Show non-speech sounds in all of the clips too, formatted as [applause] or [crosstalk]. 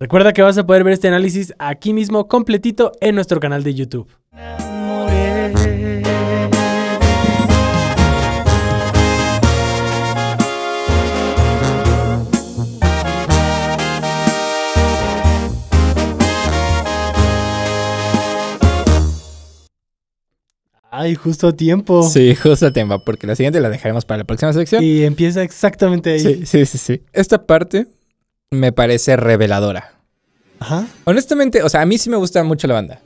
Recuerda que vas a poder ver este análisis aquí mismo completito en nuestro canal de YouTube. Ay, justo a tiempo. Sí, justo a tiempo, porque la siguiente la dejaremos para la próxima sección. Y empieza exactamente ahí. Sí, sí, sí, sí. Esta parte me parece reveladora. Ajá. Honestamente, o sea, a mí sí me gusta mucho la banda.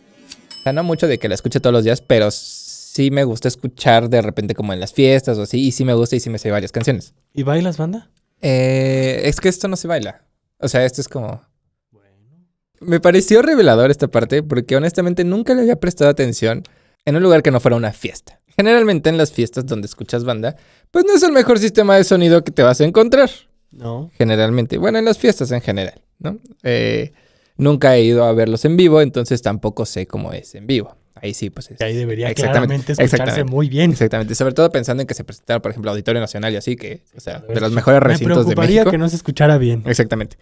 O sea, no mucho de que la escuche todos los días, pero sí me gusta escuchar de repente como en las fiestas o así. Y sí me gusta y sí me sé varias canciones. ¿Y bailas banda? Eh, es que esto no se baila. O sea, esto es como... Bueno. Me pareció revelador esta parte porque honestamente nunca le había prestado atención en un lugar que no fuera una fiesta. Generalmente en las fiestas donde escuchas banda, pues no es el mejor sistema de sonido que te vas a encontrar. No. Generalmente. Bueno, en las fiestas en general, ¿no? Eh, nunca he ido a verlos en vivo, entonces tampoco sé cómo es en vivo. Ahí sí, pues es. Ahí debería claramente escucharse muy bien. Exactamente. Sobre todo pensando en que se presentara, por ejemplo, Auditorio Nacional y así, que, o sea, de los mejores recintos de México. Me preocuparía que no se escuchara bien. Exactamente.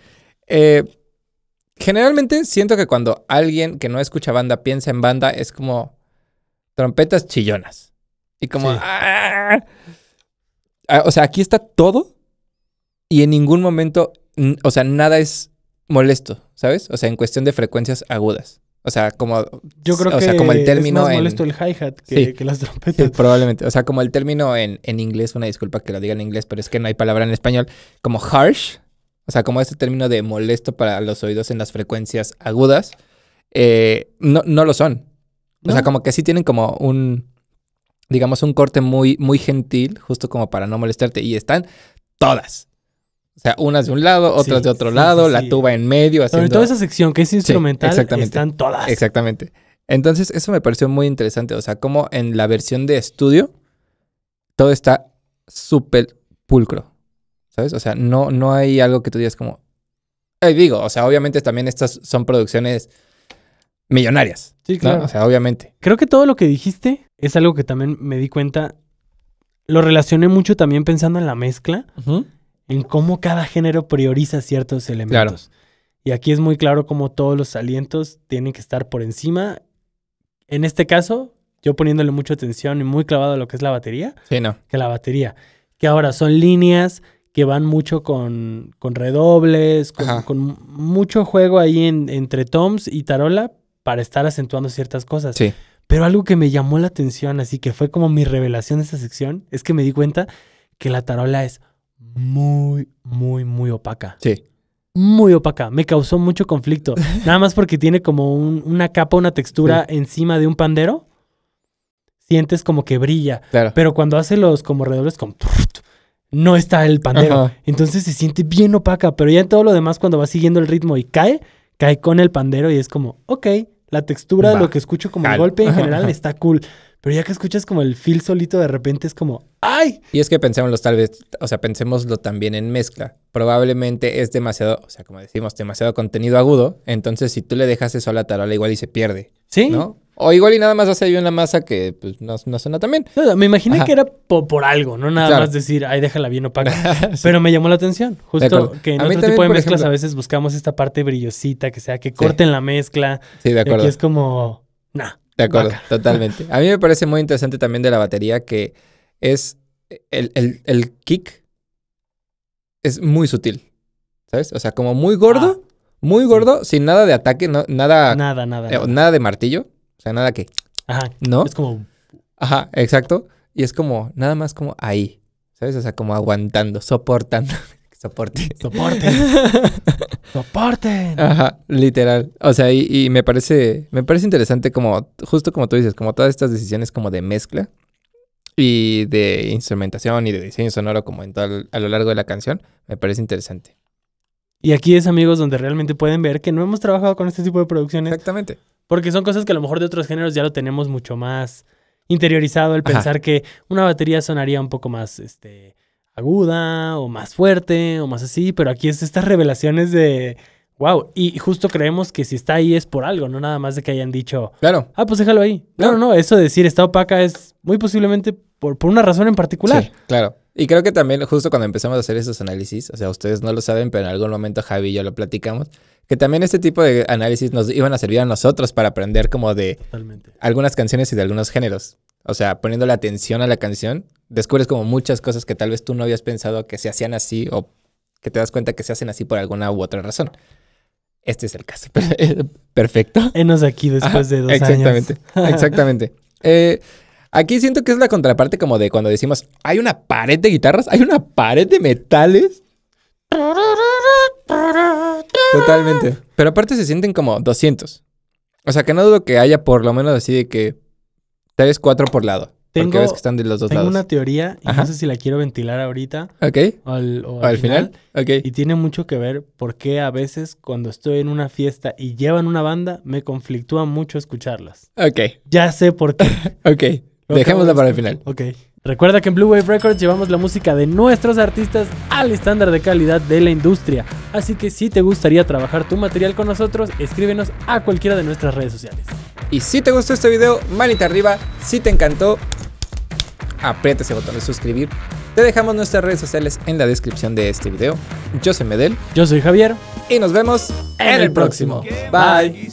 Eh, generalmente siento que cuando alguien que no escucha banda piensa en banda, es como trompetas chillonas. Y como. Ah". Ah, o sea, aquí está todo y en ningún momento, o sea, nada es molesto, ¿sabes? O sea, en cuestión de frecuencias agudas. O sea, como. Yo creo o que sea, como el término. Es más molesto el hi-hat que, las trompetas. probablemente. O sea, como el término en, en, inglés, una disculpa que lo diga en inglés, pero es que no hay palabra en español, como harsh. O sea, como este término de molesto para los oídos en las frecuencias agudas, eh, no, no lo son. O sea, como que sí tienen como un. Digamos, un corte muy, muy gentil, justo como para no molestarte. Y están todas. O sea, unas de un lado, otras de otro lado, la tuba en medio, haciendo... Pero toda esa sección que es instrumental están todas. Exactamente. Entonces, eso me pareció muy interesante. O sea, como en la versión de estudio, todo está súper pulcro. ¿Sabes? O sea, no, no hay algo que tú digas como. Ahí eh, digo, o sea, obviamente también estas son producciones millonarias. Sí, claro. O sea, obviamente. Creo que todo lo que dijiste es algo que también me di cuenta. Lo relacioné mucho también pensando en la mezcla en cómo cada género prioriza ciertos elementos. Y aquí es muy claro cómo todos los alientos tienen que estar por encima. En este caso, yo poniéndole mucha atención y muy clavado a lo que es la batería. Que la batería. Que ahora son líneas que van mucho con, con redobles, con, mucho juego ahí entre toms y tarola para estar acentuando ciertas cosas. Sí. Pero algo que me llamó la atención, así que fue como mi revelación de esta sección, es que me di cuenta que la tarola es muy, muy, muy opaca. Sí. Muy opaca. Me causó mucho conflicto. [laughs] Nada más porque tiene como una capa, una textura encima de un pandero. Sientes como que brilla. Pero cuando hace los como redobles, como no está el pandero. Entonces se siente bien opaca, pero ya en todo lo demás cuando va siguiendo el ritmo y cae, cae con el pandero y es como, ok, la textura, de lo que escucho como el golpe en general está cool. Pero ya que escuchas como el feel solito, de repente es como, ¡ay! Y es que pensémoslo tal vez, o sea, pensémoslo también en mezcla. Probablemente es demasiado, o sea, como decimos, demasiado contenido agudo. Entonces, si tú le dejas eso a la tarola, igual y se pierde. Sí. ¿No? O igual y nada más hace ahí la masa que pues, no, suena tan bien. me imaginé que era por algo, no nada más decir, ay, déjala bien opaca. [laughs] Pero me llamó la atención. Justo que en a otro tipo de mezclas a veces buscamos esta parte brillosita, que sea que corten la mezcla. Sí, de acuerdo. Y es como, nah. De acuerdo, totalmente. A mí me parece muy interesante también de la batería que es el, kick es muy sutil, ¿sabes? O sea, como muy gordo, ah. muy gordo, sin nada de ataque, nada, nada, eh, nada, nada, de martillo, o sea, nada que... Ajá, ¿no? Es como... Ajá, exacto. Y es como, nada más como ahí, ¿sabes? O sea, como aguantando, soportando. [laughs] soporte. [laughs] Soporte. [laughs] soporte. Ajá, literal. O sea, y, me parece, me parece interesante como, justo como tú dices, como todas estas decisiones como de mezcla y de instrumentación y de diseño sonoro como en todo, a lo largo de la canción, me parece interesante. Y aquí es, amigos, donde realmente pueden ver que no hemos trabajado con este tipo de producciones. Exactamente. Porque son cosas que a lo mejor de otros géneros ya lo tenemos mucho más interiorizado el pensar que una batería sonaría un poco más este, aguda o más fuerte o más así, pero aquí es estas revelaciones de wow, y justo creemos que si está ahí es por algo, no nada más de que hayan dicho, Ah, pues déjalo ahí. No, no, eso de decir está opaca es muy posiblemente por, una razón en particular. claro. Y creo que también justo cuando empezamos a hacer esos análisis, o sea, ustedes no lo saben, pero en algún momento Javi y yo lo platicamos, que también este tipo de análisis nos iban a servir a nosotros para aprender como de algunas canciones y de algunos géneros o sea, poniendo la atención a la canción, descubres como muchas cosas que tal vez tú no habías pensado que se hacían así o que te das cuenta que se hacen así por alguna u otra razón. Este es el caso. [laughs] Perfecto. Enos aquí después de dos exactamente, [laughs] Exactamente. Eh, aquí siento que es la contraparte como de cuando decimos, hay una pared de guitarras, hay una pared de metales. Totalmente. Pero aparte se sienten como 200. O sea, que no dudo que haya por lo menos así de que Tres, cuatro por lado. Tengo, porque ves que están de los dos tengo una teoría y no sé si la quiero ventilar ahorita. Ok. O al, final. Ok. Y tiene mucho que ver porque a veces cuando estoy en una fiesta y llevan una banda, me conflictúa mucho escucharlas. Ok. Ya sé por qué. [laughs] ok. Dejémosla para el final. Ok. Recuerda que en Blue Wave Records llevamos la música de nuestros artistas al estándar de calidad de la industria. Así que si te gustaría trabajar tu material con nosotros, escríbenos a cualquiera de nuestras redes sociales. Y si te gustó este video, manita arriba. Si te encantó, aprieta ese botón de suscribir. Te dejamos nuestras redes sociales en la descripción de este video. Yo soy Medel. Yo soy Javier. Y nos vemos en, el próximo. Bye.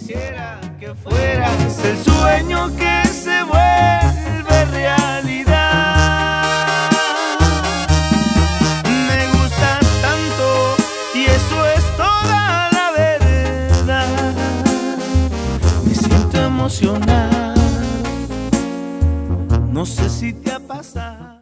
si te ha pasado.